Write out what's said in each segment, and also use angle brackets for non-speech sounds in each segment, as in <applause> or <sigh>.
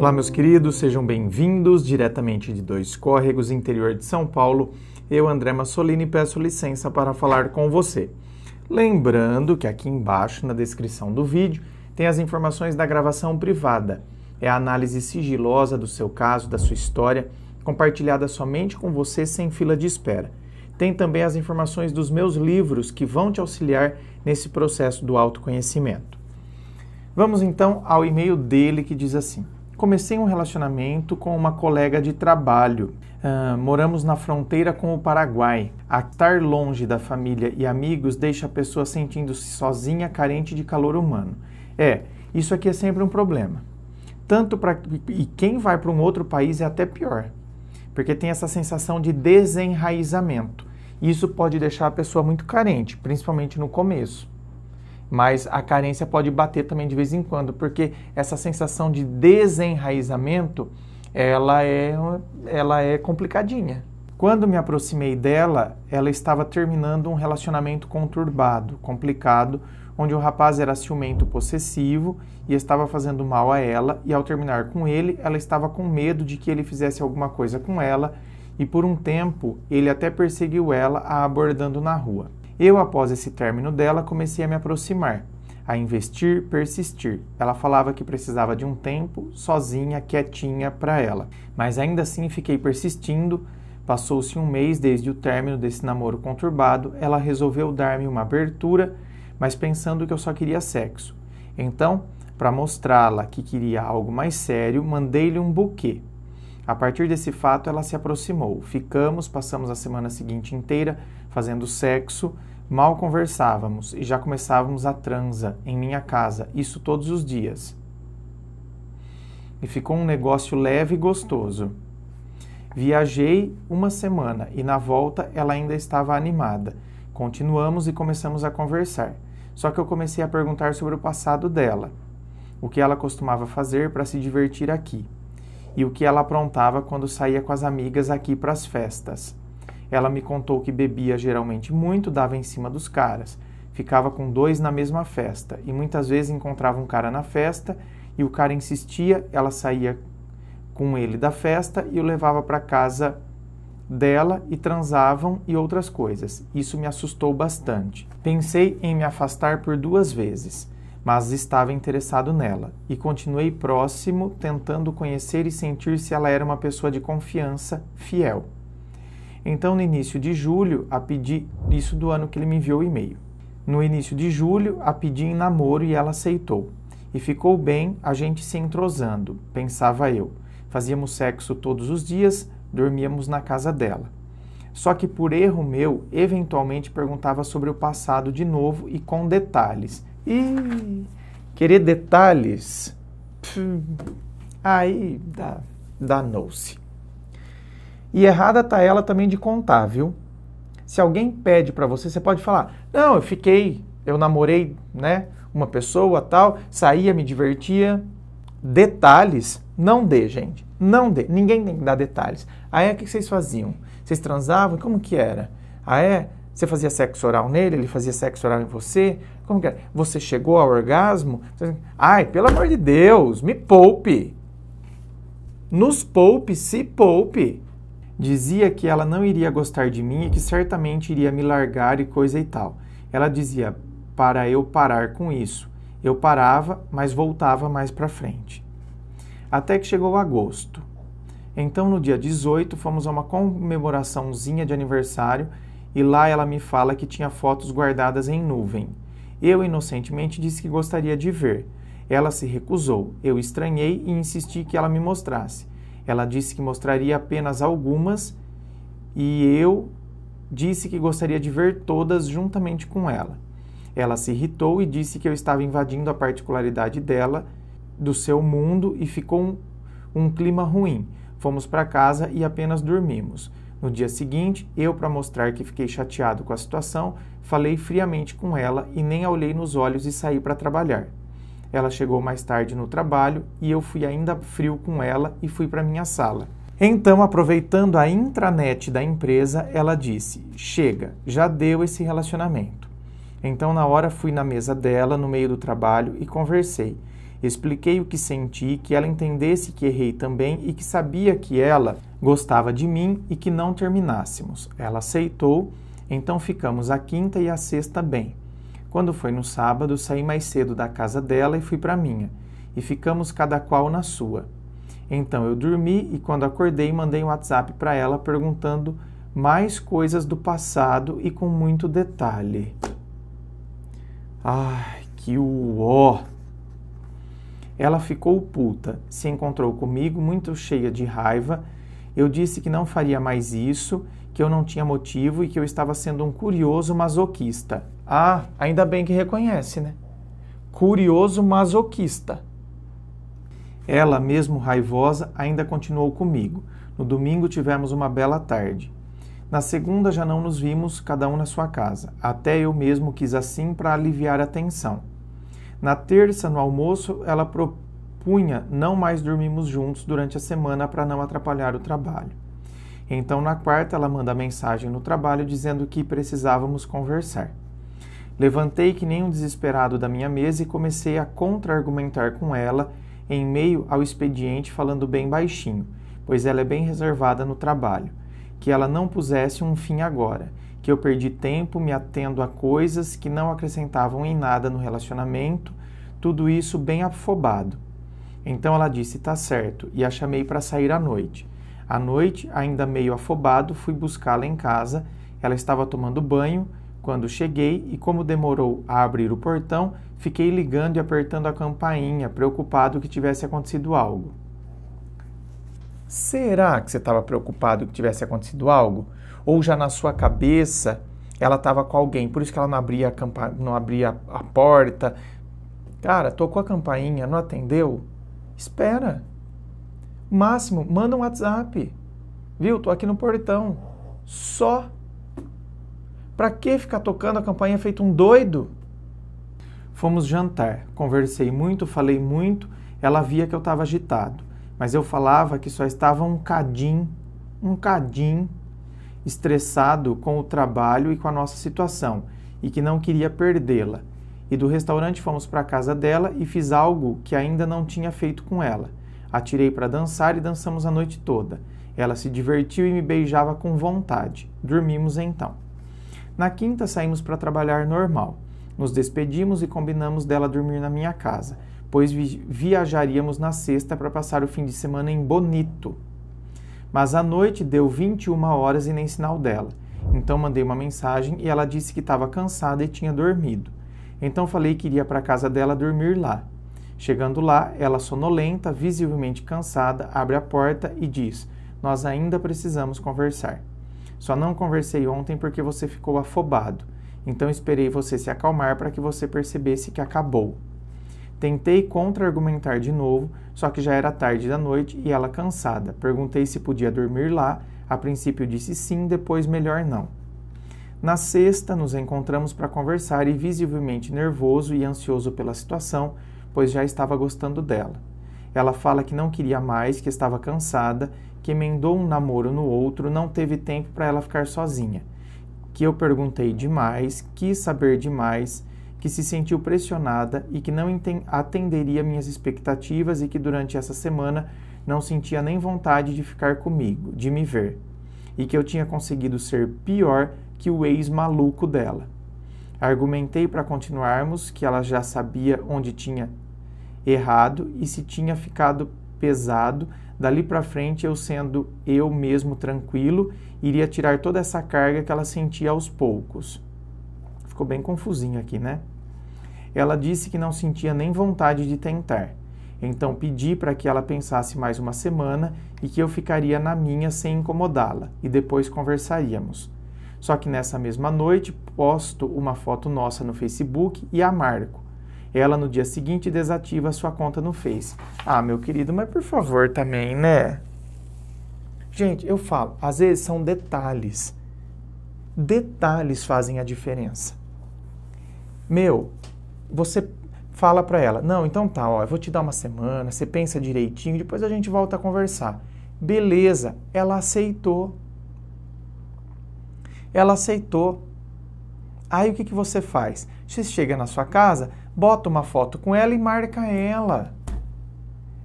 Olá, meus queridos, sejam bem-vindos diretamente de Dois Córregos, interior de São Paulo. Eu, André Massolini, peço licença para falar com você. Lembrando que aqui embaixo, na descrição do vídeo, tem as informações da gravação privada. É a análise sigilosa do seu caso, da sua história, compartilhada somente com você sem fila de espera. Tem também as informações dos meus livros que vão te auxiliar nesse processo do autoconhecimento. Vamos então ao e-mail dele que diz assim: comecei um relacionamento com uma colega de trabalho. Uh, moramos na fronteira com o Paraguai. A estar longe da família e amigos deixa a pessoa sentindo-se sozinha, carente de calor humano. É, isso aqui é sempre um problema. Tanto para e quem vai para um outro país é até pior, porque tem essa sensação de desenraizamento. Isso pode deixar a pessoa muito carente, principalmente no começo. Mas a carência pode bater também de vez em quando, porque essa sensação de desenraizamento, ela é, ela é complicadinha. Quando me aproximei dela, ela estava terminando um relacionamento conturbado, complicado, onde o rapaz era ciumento possessivo e estava fazendo mal a ela, e ao terminar com ele, ela estava com medo de que ele fizesse alguma coisa com ela, e por um tempo ele até perseguiu ela, a abordando na rua. Eu, após esse término dela, comecei a me aproximar, a investir, persistir. Ela falava que precisava de um tempo, sozinha, quietinha, para ela. Mas ainda assim fiquei persistindo. Passou-se um mês desde o término desse namoro conturbado, ela resolveu dar-me uma abertura, mas pensando que eu só queria sexo. Então, para mostrá-la que queria algo mais sério, mandei-lhe um buquê. A partir desse fato, ela se aproximou. Ficamos, passamos a semana seguinte inteira fazendo sexo Mal conversávamos e já começávamos a transa em minha casa, isso todos os dias. E ficou um negócio leve e gostoso. Viajei uma semana e na volta ela ainda estava animada. Continuamos e começamos a conversar. Só que eu comecei a perguntar sobre o passado dela, o que ela costumava fazer para se divertir aqui e o que ela aprontava quando saía com as amigas aqui para as festas. Ela me contou que bebia geralmente muito, dava em cima dos caras. Ficava com dois na mesma festa e muitas vezes encontrava um cara na festa e o cara insistia, ela saía com ele da festa e o levava para casa dela e transavam e outras coisas. Isso me assustou bastante. Pensei em me afastar por duas vezes, mas estava interessado nela e continuei próximo, tentando conhecer e sentir se ela era uma pessoa de confiança, fiel. Então, no início de julho, a pedi isso do ano que ele me enviou o e-mail. No início de julho, a pedi em namoro e ela aceitou. E ficou bem, a gente se entrosando, pensava eu. Fazíamos sexo todos os dias, dormíamos na casa dela. Só que por erro meu, eventualmente perguntava sobre o passado de novo e com detalhes. E querer detalhes, aí danou-se. E errada tá ela também de contar, viu? Se alguém pede para você, você pode falar: "Não, eu fiquei, eu namorei, né, uma pessoa, tal, saía, me divertia". Detalhes não dê, gente. Não dê. Ninguém tem que dar detalhes. Aí é, o que vocês faziam? Vocês transavam? Como que era? Aí ah, é? Você fazia sexo oral nele? Ele fazia sexo oral em você? Como que era? Você chegou ao orgasmo? Ai, pelo amor de Deus, me poupe. Nos poupe, se poupe. Dizia que ela não iria gostar de mim e que certamente iria me largar e coisa e tal. Ela dizia para eu parar com isso. Eu parava, mas voltava mais para frente. Até que chegou agosto. Então, no dia 18, fomos a uma comemoraçãozinha de aniversário e lá ela me fala que tinha fotos guardadas em nuvem. Eu inocentemente disse que gostaria de ver. Ela se recusou. Eu estranhei e insisti que ela me mostrasse. Ela disse que mostraria apenas algumas e eu disse que gostaria de ver todas juntamente com ela. Ela se irritou e disse que eu estava invadindo a particularidade dela, do seu mundo, e ficou um, um clima ruim. Fomos para casa e apenas dormimos. No dia seguinte, eu, para mostrar que fiquei chateado com a situação, falei friamente com ela e nem a olhei nos olhos e saí para trabalhar. Ela chegou mais tarde no trabalho e eu fui ainda frio com ela e fui para minha sala. Então, aproveitando a intranet da empresa, ela disse: Chega, já deu esse relacionamento. Então, na hora, fui na mesa dela, no meio do trabalho, e conversei. Expliquei o que senti, que ela entendesse que errei também e que sabia que ela gostava de mim e que não terminássemos. Ela aceitou, então ficamos a quinta e a sexta bem. Quando foi no sábado, saí mais cedo da casa dela e fui para minha, e ficamos cada qual na sua. Então eu dormi e quando acordei mandei um WhatsApp para ela perguntando mais coisas do passado e com muito detalhe. Ai, que uó! Ela ficou puta, se encontrou comigo muito cheia de raiva. Eu disse que não faria mais isso, que eu não tinha motivo e que eu estava sendo um curioso masoquista. Ah, ainda bem que reconhece, né? Curioso masoquista. Ela, mesmo raivosa, ainda continuou comigo. No domingo tivemos uma bela tarde. Na segunda já não nos vimos, cada um na sua casa. Até eu mesmo quis assim para aliviar a tensão. Na terça, no almoço, ela propunha não mais dormirmos juntos durante a semana para não atrapalhar o trabalho. Então, na quarta, ela manda mensagem no trabalho dizendo que precisávamos conversar. Levantei que nem um desesperado da minha mesa e comecei a contra-argumentar com ela em meio ao expediente, falando bem baixinho, pois ela é bem reservada no trabalho, que ela não pusesse um fim agora, que eu perdi tempo me atendo a coisas que não acrescentavam em nada no relacionamento, tudo isso bem afobado. Então ela disse: "Tá certo", e a chamei para sair à noite. À noite, ainda meio afobado, fui buscá-la em casa. Ela estava tomando banho quando cheguei e como demorou a abrir o portão, fiquei ligando e apertando a campainha, preocupado que tivesse acontecido algo. Será que você estava preocupado que tivesse acontecido algo? Ou já na sua cabeça ela estava com alguém, por isso que ela não abria a, campa... não abria a porta? Cara, tocou a campainha, não atendeu? Espera. Máximo, manda um WhatsApp. Viu? Tô aqui no portão. Só para que ficar tocando a campainha feito um doido? Fomos jantar, conversei muito, falei muito, ela via que eu estava agitado, mas eu falava que só estava um cadim, um cadim, estressado com o trabalho e com a nossa situação, e que não queria perdê-la. E do restaurante fomos para a casa dela e fiz algo que ainda não tinha feito com ela. Atirei para dançar e dançamos a noite toda. Ela se divertiu e me beijava com vontade. Dormimos então. Na quinta, saímos para trabalhar normal. Nos despedimos e combinamos dela dormir na minha casa, pois viajaríamos na sexta para passar o fim de semana em Bonito. Mas a noite deu 21 horas e nem sinal dela. Então mandei uma mensagem e ela disse que estava cansada e tinha dormido. Então falei que iria para a casa dela dormir lá. Chegando lá, ela sonolenta, visivelmente cansada, abre a porta e diz: Nós ainda precisamos conversar. Só não conversei ontem porque você ficou afobado. Então esperei você se acalmar para que você percebesse que acabou. Tentei contra-argumentar de novo, só que já era tarde da noite e ela cansada. Perguntei se podia dormir lá, a princípio disse sim, depois melhor não. Na sexta, nos encontramos para conversar e visivelmente nervoso e ansioso pela situação, pois já estava gostando dela. Ela fala que não queria mais, que estava cansada que emendou um namoro no outro, não teve tempo para ela ficar sozinha. Que eu perguntei demais, quis saber demais, que se sentiu pressionada e que não atenderia minhas expectativas e que durante essa semana não sentia nem vontade de ficar comigo, de me ver. E que eu tinha conseguido ser pior que o ex-maluco dela. Argumentei para continuarmos que ela já sabia onde tinha errado e se tinha ficado pesado, dali para frente eu sendo eu mesmo tranquilo, iria tirar toda essa carga que ela sentia aos poucos. Ficou bem confusinho aqui, né? Ela disse que não sentia nem vontade de tentar. Então pedi para que ela pensasse mais uma semana e que eu ficaria na minha sem incomodá-la e depois conversaríamos. Só que nessa mesma noite posto uma foto nossa no Facebook e a marco. Ela no dia seguinte desativa a sua conta no Face. Ah, meu querido, mas por favor também, né? Gente, eu falo, às vezes são detalhes. Detalhes fazem a diferença. Meu, você fala para ela: "Não, então tá, ó, eu vou te dar uma semana, você pensa direitinho, depois a gente volta a conversar". Beleza, ela aceitou. Ela aceitou. Aí o que, que você faz? Você chega na sua casa, bota uma foto com ela e marca ela.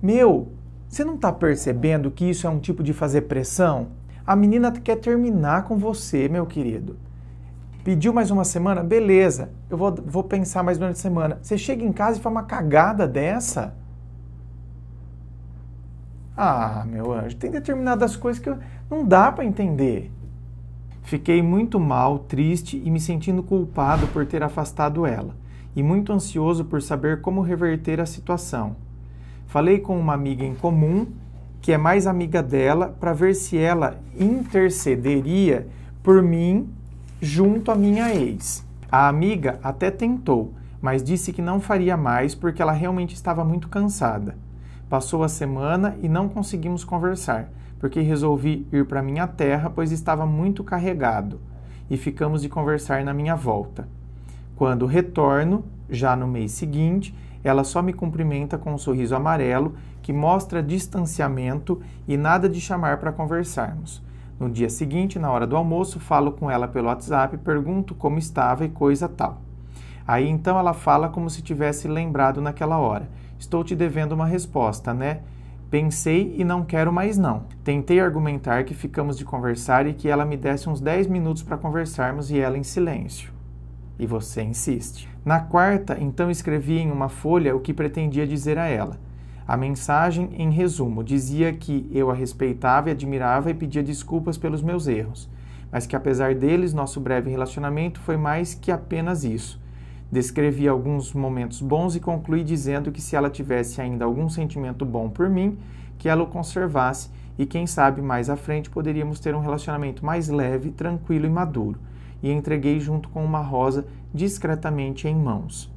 Meu, você não está percebendo que isso é um tipo de fazer pressão? A menina quer terminar com você, meu querido. Pediu mais uma semana? Beleza, eu vou, vou pensar mais durante a semana. Você chega em casa e faz uma cagada dessa? Ah, meu anjo, tem determinadas coisas que eu, não dá para entender. Fiquei muito mal, triste e me sentindo culpado por ter afastado ela e muito ansioso por saber como reverter a situação. Falei com uma amiga em comum, que é mais amiga dela, para ver se ela intercederia por mim junto à minha ex. A amiga até tentou, mas disse que não faria mais porque ela realmente estava muito cansada. Passou a semana e não conseguimos conversar, porque resolvi ir para minha terra, pois estava muito carregado, e ficamos de conversar na minha volta. Quando retorno, já no mês seguinte, ela só me cumprimenta com um sorriso amarelo que mostra distanciamento e nada de chamar para conversarmos. No dia seguinte, na hora do almoço, falo com ela pelo WhatsApp, pergunto como estava e coisa tal. Aí então ela fala como se tivesse lembrado naquela hora. Estou te devendo uma resposta, né? Pensei e não quero mais não. Tentei argumentar que ficamos de conversar e que ela me desse uns 10 minutos para conversarmos e ela em silêncio. E você insiste. Na quarta, então escrevi em uma folha o que pretendia dizer a ela. A mensagem, em resumo, dizia que eu a respeitava e admirava e pedia desculpas pelos meus erros, mas que apesar deles, nosso breve relacionamento foi mais que apenas isso. Descrevi alguns momentos bons e concluí dizendo que se ela tivesse ainda algum sentimento bom por mim, que ela o conservasse e quem sabe mais à frente poderíamos ter um relacionamento mais leve, tranquilo e maduro e entreguei junto com uma rosa discretamente em mãos.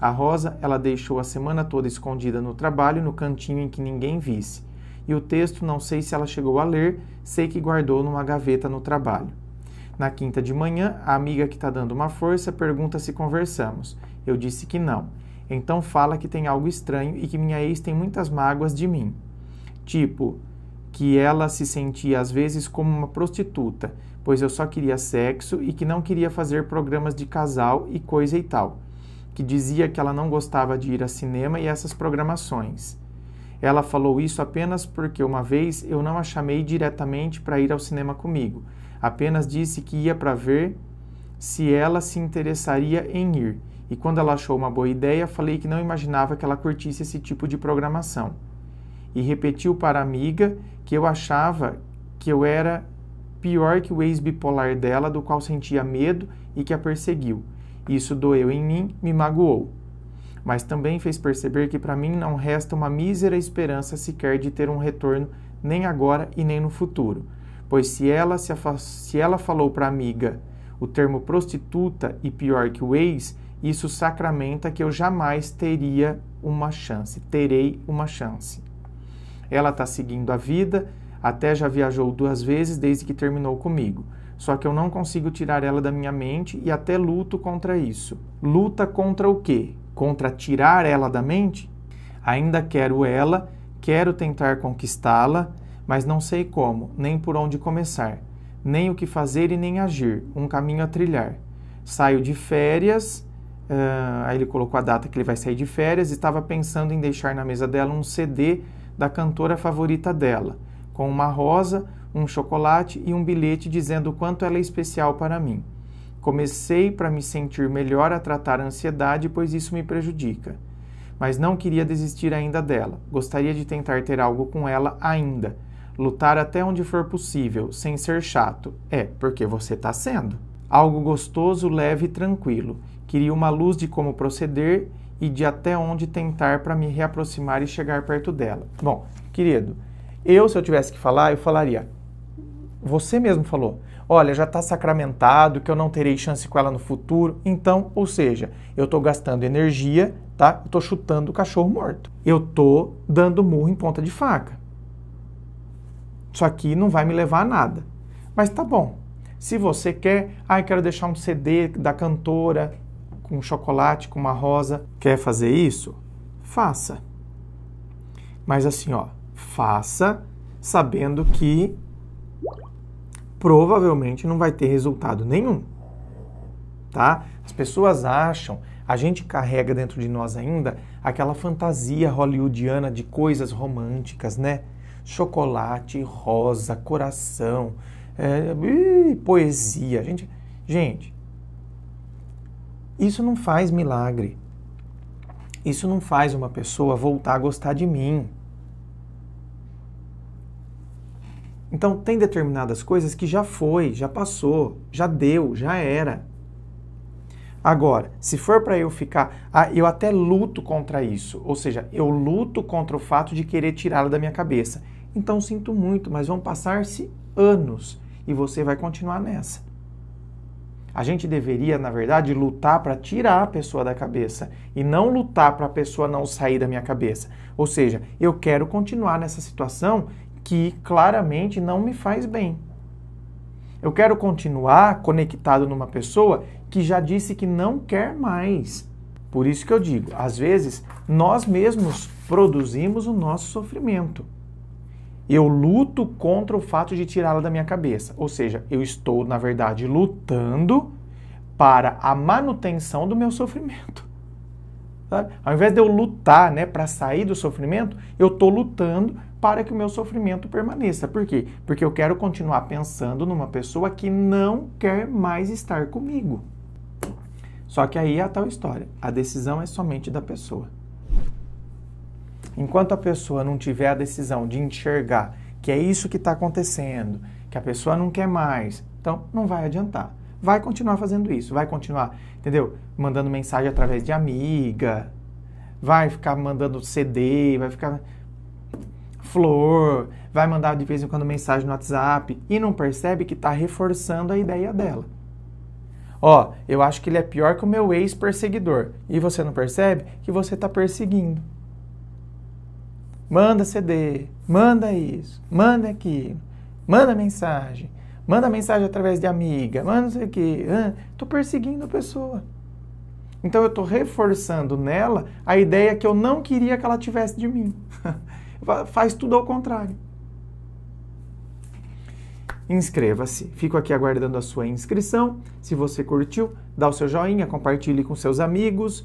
A rosa ela deixou a semana toda escondida no trabalho, no cantinho em que ninguém visse. E o texto não sei se ela chegou a ler, sei que guardou numa gaveta no trabalho. Na quinta de manhã, a amiga que está dando uma força pergunta se conversamos. Eu disse que não. Então fala que tem algo estranho e que minha ex tem muitas mágoas de mim. Tipo, que ela se sentia às vezes como uma prostituta, pois eu só queria sexo e que não queria fazer programas de casal e coisa e tal, que dizia que ela não gostava de ir a cinema e essas programações. Ela falou isso apenas porque uma vez eu não a chamei diretamente para ir ao cinema comigo, apenas disse que ia para ver se ela se interessaria em ir. E quando ela achou uma boa ideia, falei que não imaginava que ela curtisse esse tipo de programação e repetiu para a amiga que eu achava que eu era pior que o ex-bipolar dela, do qual sentia medo e que a perseguiu. Isso doeu em mim, me magoou. Mas também fez perceber que para mim não resta uma mísera esperança sequer de ter um retorno, nem agora e nem no futuro. Pois se ela, se, se ela falou para a amiga o termo prostituta e pior que o ex, isso sacramenta que eu jamais teria uma chance, terei uma chance ela está seguindo a vida, até já viajou duas vezes desde que terminou comigo. Só que eu não consigo tirar ela da minha mente e até luto contra isso. Luta contra o quê? Contra tirar ela da mente? Ainda quero ela, quero tentar conquistá-la, mas não sei como, nem por onde começar, nem o que fazer e nem agir, um caminho a trilhar. Saio de férias, uh, aí ele colocou a data que ele vai sair de férias, estava pensando em deixar na mesa dela um CD da cantora favorita dela, com uma rosa, um chocolate e um bilhete dizendo o quanto ela é especial para mim. Comecei para me sentir melhor a tratar a ansiedade, pois isso me prejudica. Mas não queria desistir ainda dela. Gostaria de tentar ter algo com ela ainda. Lutar até onde for possível, sem ser chato. É, porque você está sendo. Algo gostoso, leve e tranquilo. Queria uma luz de como proceder e de até onde tentar para me reaproximar e chegar perto dela. Bom, querido, eu se eu tivesse que falar, eu falaria. Você mesmo falou. Olha, já está sacramentado que eu não terei chance com ela no futuro. Então, ou seja, eu estou gastando energia, tá? estou chutando o cachorro morto. Eu estou dando murro em ponta de faca. Isso aqui não vai me levar a nada. Mas tá bom. Se você quer, ah, ah, quero deixar um CD da cantora, com chocolate, com uma rosa. Quer fazer isso? Faça. Mas assim, ó, faça sabendo que provavelmente não vai ter resultado nenhum. Tá? As pessoas acham, a gente carrega dentro de nós ainda aquela fantasia hollywoodiana de coisas românticas, né? Chocolate, rosa, coração, é, poesia. Gente, gente, isso não faz milagre. Isso não faz uma pessoa voltar a gostar de mim. Então, tem determinadas coisas que já foi, já passou, já deu, já era. Agora, se for para eu ficar, ah, eu até luto contra isso, ou seja, eu luto contra o fato de querer tirá-la da minha cabeça. Então, sinto muito, mas vão passar-se anos e você vai continuar nessa. A gente deveria, na verdade, lutar para tirar a pessoa da cabeça e não lutar para a pessoa não sair da minha cabeça. Ou seja, eu quero continuar nessa situação que claramente não me faz bem. Eu quero continuar conectado numa pessoa que já disse que não quer mais. Por isso que eu digo, às vezes nós mesmos produzimos o nosso sofrimento eu luto contra o fato de tirá-la da minha cabeça. Ou seja, eu estou, na verdade, lutando para a manutenção do meu sofrimento. Sabe? Ao invés de eu lutar né, para sair do sofrimento, eu estou lutando para que o meu sofrimento permaneça. Por quê? Porque eu quero continuar pensando numa pessoa que não quer mais estar comigo. Só que aí é a tal história: a decisão é somente da pessoa. Enquanto a pessoa não tiver a decisão de enxergar que é isso que está acontecendo, que a pessoa não quer mais, então não vai adiantar. Vai continuar fazendo isso, vai continuar, entendeu? Mandando mensagem através de amiga, vai ficar mandando CD, vai ficar flor, vai mandar de vez em quando mensagem no WhatsApp e não percebe que está reforçando a ideia dela. Ó, eu acho que ele é pior que o meu ex-perseguidor. E você não percebe que você está perseguindo manda CD, manda isso, manda aquilo, manda mensagem, manda mensagem através de amiga, manda não sei o quê. Estou perseguindo a pessoa. Então eu estou reforçando nela a ideia que eu não queria que ela tivesse de mim. <laughs> Faz tudo ao contrário. Inscreva-se. Fico aqui aguardando a sua inscrição. Se você curtiu, dá o seu joinha, compartilhe com seus amigos.